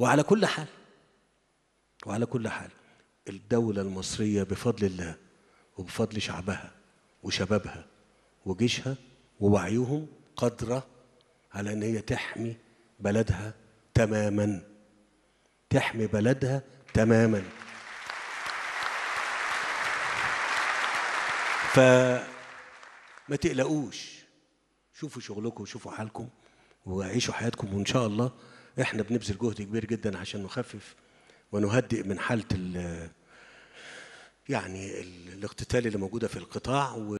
وعلى كل حال وعلى كل حال الدولة المصرية بفضل الله وبفضل شعبها وشبابها وجيشها ووعيهم قادرة على إن هي تحمي بلدها تماما تحمي بلدها تماما فما تقلقوش شوفوا شغلكم وشوفوا حالكم وعيشوا حياتكم وإن شاء الله احنا بنبذل جهد كبير جدا عشان نخفف ونهدئ من حاله يعني الاقتتال اللي موجوده في القطاع